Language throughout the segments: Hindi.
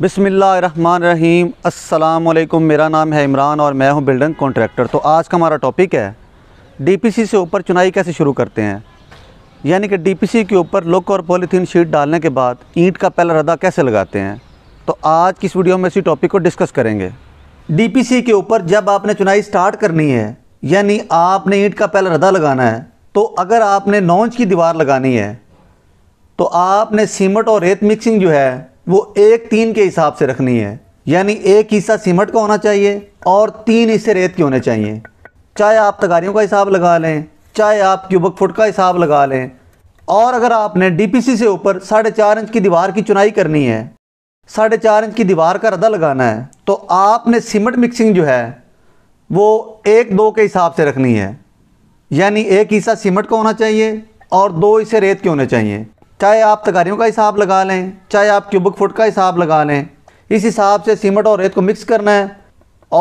बिसमीम् अल्लाम मेरा नाम है इमरान और मैं हूं बिल्डिंग कॉन्ट्रैक्टर तो आज का हमारा टॉपिक है डीपीसी से ऊपर चुनाई कैसे शुरू करते हैं यानी कि डीपीसी के ऊपर लुक और पॉलीथीन शीट डालने के बाद ईंट का पहला रदा कैसे लगाते हैं तो आज की इस वीडियो में इसी टॉपिक को डिस्कस करेंगे सी के ऊपर जब आपने चुनाई स्टार्ट करनी है यानी आपने ईंट का पहला रदा लगाना है तो अगर आपने नॉन्च की दीवार लगानी है तो आपने सीमट और रेत मिक्सिंग जो है वो एक तीन के हिसाब से रखनी है यानी एक हिस्सा सीमट का होना चाहिए और तीन हिस्से रेत के होने चाहिए चाहे आप तगारियों का हिसाब लगा लें चाहे आप क्यूबक फुट का हिसाब लगा लें और अगर आपने डीपीसी से ऊपर साढ़े चार इंच की दीवार की चुनाई करनी है साढ़े चार इंच की दीवार का रदा लगाना है तो आपने सीमट मिक्सिंग जो है वो एक दो के हिसाब से रखनी है यानी एक हिस्सा सीमट का होना चाहिए और दो हिस्से रेत के होने चाहिए चाहे आप तगारियों का हिसाब लगा लें चाहे आप क्यूबिक फुट का हिसाब लगा लें इस हिसाब से सीमेंट और रेत को मिक्स करना है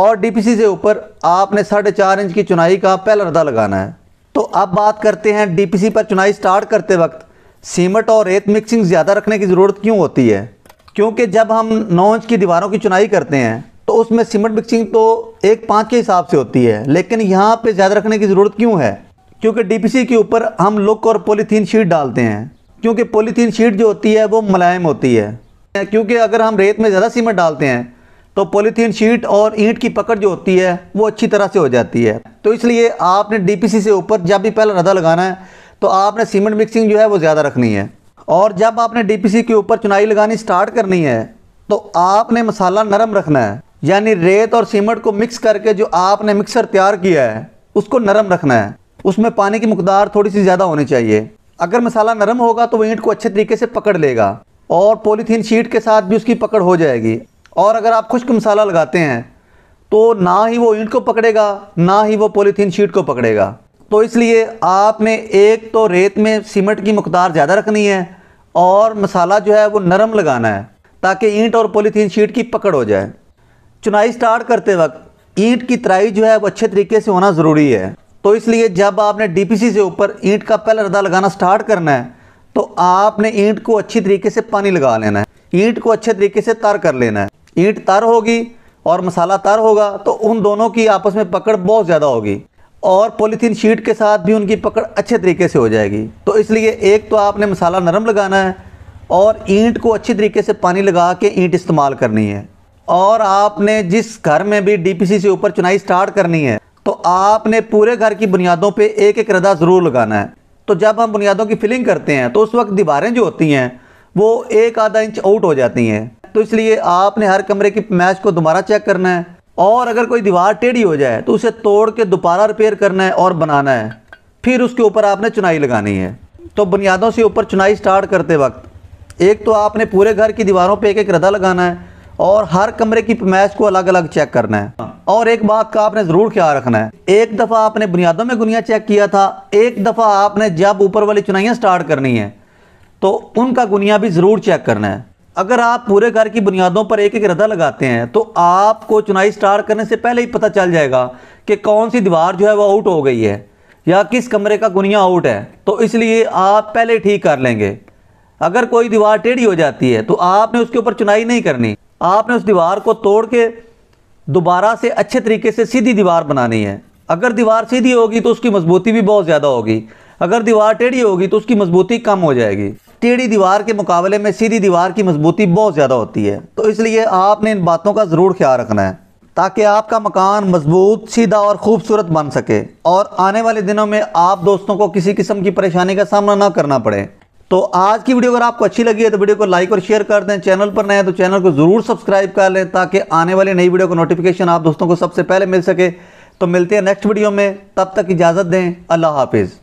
और डीपीसी से ऊपर आपने साढ़े चार इंच की चुनाई का पहला रदा लगाना है तो अब बात करते हैं डीपीसी पर चुनाई स्टार्ट करते वक्त सीमेंट और रेत मिक्सिंग ज़्यादा रखने की ज़रूरत क्यों होती है क्योंकि जब हम नौ इंच की दीवारों की चुनाई करते हैं तो उसमें सीमेंट मिक्सिंग तो एक पाँच के हिसाब से होती है लेकिन यहाँ पर ज़्यादा रखने की ज़रूरत क्यों है क्योंकि सी के ऊपर हम लुक और पोलीथीन शीट डालते हैं क्योंकि पोलीथीन शीट जो होती है वो मुलायम होती है क्योंकि अगर हम रेत में ज़्यादा सीमेंट डालते हैं तो पोलीथीन शीट और ईंट की पकड़ जो होती है वो अच्छी तरह से हो जाती है तो इसलिए आपने डी से ऊपर जब भी पहला रदा लगाना है तो आपने सीमेंट मिक्सिंग जो है वो ज़्यादा रखनी है और जब आपने डी के ऊपर चुनाई लगानी स्टार्ट करनी है तो आपने मसाला नरम रखना है यानी रेत और सीमेंट को मिक्स करके जो आपने मिक्सर तैयार किया है उसको नरम रखना है उसमें पानी की मकदार थोड़ी सी ज़्यादा होनी चाहिए अगर मसाला नरम होगा तो वो ईंट को अच्छे तरीके से पकड़ लेगा और पॉलीथीन शीट के साथ भी उसकी पकड़ हो जाएगी और अगर आप खुश्क मसाला लगाते हैं तो ना ही वो ईंट को पकड़ेगा ना ही वो पॉलीथीन शीट को पकड़ेगा तो इसलिए आपने एक तो रेत में सीमेंट की मकदार ज़्यादा रखनी है और मसाला जो है वो नरम लगाना है ताकि ईंट और पॉलीथीन शीट की पकड़ हो जाए चुनाई स्टार्ट करते वक्त ईंट की तराई जो है वो अच्छे तरीके से होना ज़रूरी है तो इसलिए जब आपने डीपीसी से ऊपर ईंट का पहला रदा लगाना स्टार्ट करना है तो आपने ईंट को अच्छी तरीके से पानी लगा लेना है ईंट को अच्छे तरीके से तार कर लेना है ईंट तार होगी और मसाला तार होगा तो उन दोनों की आपस में पकड़ बहुत ज़्यादा होगी और पॉलीथीन शीट के साथ भी उनकी पकड़ अच्छे तरीके से हो जाएगी तो इसलिए एक तो आपने मसाला नरम लगाना है और ईंट को अच्छी तरीके से पानी लगा के ईंट इस्तेमाल करनी है और आपने जिस घर में भी डीपीसी से ऊपर चुनाई स्टार्ट करनी है तो आपने पूरे घर की बुनियादों पे एक एक रदा ज़रूर लगाना है तो जब हम बुनियादों की फिलिंग करते हैं तो उस वक्त दीवारें जो होती हैं वो एक आधा इंच आउट हो जाती हैं तो इसलिए आपने हर कमरे की मैच को दोबारा चेक करना है और अगर कोई दीवार टेढ़ी हो जाए तो उसे तोड़ के दोबारा रिपेयर करना है और बनाना है फिर उसके ऊपर आपने चुनाई लगानी है तो बुनियादों से ऊपर चुनाई स्टार्ट करते वक्त एक तो आपने पूरे घर की दीवारों पर एक एक रदा लगाना है और हर कमरे की मैच को अलग अलग चेक करना है और एक बात का आपने ज़रूर ख्याल रखना है एक दफ़ा आपने बुनियादों में गुनिया चेक किया था एक दफ़ा आपने जब ऊपर वाली चुनाइयां स्टार्ट करनी है तो उनका गुनिया भी ज़रूर चेक करना है अगर आप पूरे घर की बुनियादों पर एक एक रदा लगाते हैं तो आपको चुनाई स्टार्ट करने से पहले ही पता चल जाएगा कि कौन सी दीवार जो है वो आउट हो गई है या किस कमरे का गुनिया आउट है तो इसलिए आप पहले ठीक कर लेंगे अगर कोई दीवार टेढ़ी हो जाती है तो आपने उसके ऊपर चुनाई नहीं करनी आपने उस दीवार को तोड़ के दोबारा से अच्छे तरीके से सीधी दीवार बनानी है अगर दीवार सीधी होगी तो उसकी मजबूती भी बहुत ज़्यादा होगी अगर दीवार टेढ़ी होगी तो उसकी मजबूती कम हो जाएगी टेढ़ी दीवार के मुकाबले में सीधी दीवार की मजबूती बहुत ज़्यादा होती है तो इसलिए आपने इन बातों का ज़रूर ख्याल रखना है ताकि आपका मकान मजबूत सीधा और खूबसूरत बन सके और आने वाले दिनों में आप दोस्तों को किसी किस्म की परेशानी का सामना ना करना पड़े तो आज की वीडियो अगर आपको अच्छी लगी है तो वीडियो को लाइक और शेयर कर दें चैनल पर नए हैं तो चैनल को ज़रूर सब्सक्राइब कर लें ताकि आने वाली नई वीडियो का नोटिफिकेशन आप दोस्तों को सबसे पहले मिल सके तो मिलते हैं नेक्स्ट वीडियो में तब तक इजाज़त दें अल्लाह हाफिज़